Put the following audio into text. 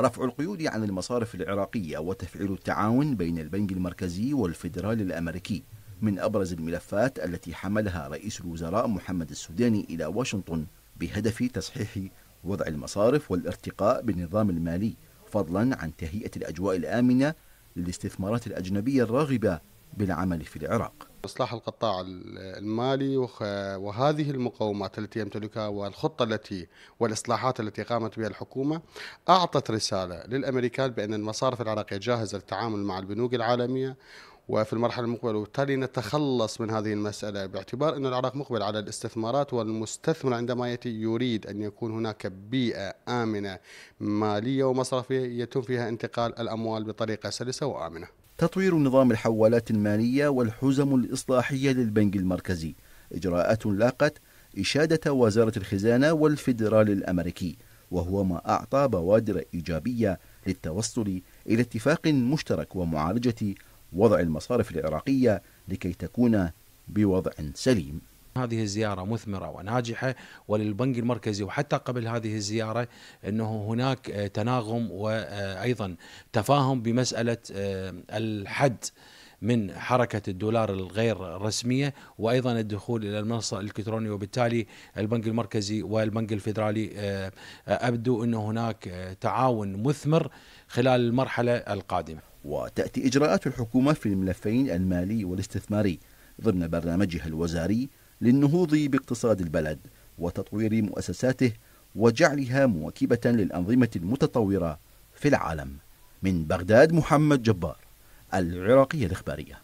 رفع القيود عن المصارف العراقية وتفعيل التعاون بين البنك المركزي والفيدرالي الأمريكي من أبرز الملفات التي حملها رئيس الوزراء محمد السوداني إلى واشنطن بهدف تصحيح وضع المصارف والارتقاء بالنظام المالي فضلا عن تهيئة الأجواء الآمنة للاستثمارات الأجنبية الراغبة بالعمل في العراق إصلاح القطاع المالي وهذه المقومات التي يمتلكها والخطة التي والإصلاحات التي قامت بها الحكومة أعطت رسالة للأمريكان بأن المصارف العراقية جاهزة للتعامل مع البنوك العالمية وفي المرحلة المقبلة وبالتالي نتخلص من هذه المسألة باعتبار أن العراق مقبل على الاستثمارات والمستثمر عندما يأتي يريد أن يكون هناك بيئة آمنة مالية ومصرفية يتم فيها انتقال الأموال بطريقة سلسة وآمنة تطوير نظام الحوالات المالية والحزم الإصلاحية للبنك المركزي إجراءات لاقت إشادة وزارة الخزانة والفيدرال الأمريكي وهو ما أعطى بوادر إيجابية للتوصل إلى اتفاق مشترك ومعالجة وضع المصارف العراقية لكي تكون بوضع سليم هذه الزيارة مثمرة وناجحة وللبنك المركزي وحتى قبل هذه الزيارة أنه هناك آه، تناغم وأيضا آه، تفاهم بمسألة آه، الحد من حركة الدولار الغير رسمية وأيضا الدخول إلى المنصة الإلكترونية وبالتالي البنك المركزي والبنك الفيدرالي أبدو أن هناك تعاون مثمر خلال المرحلة القادمة وتأتي إجراءات الحكومة في الملفين المالي والاستثماري ضمن برنامجها الوزاري للنهوض باقتصاد البلد وتطوير مؤسساته وجعلها مواكبة للأنظمة المتطورة في العالم من بغداد محمد جبار العراقية الإخبارية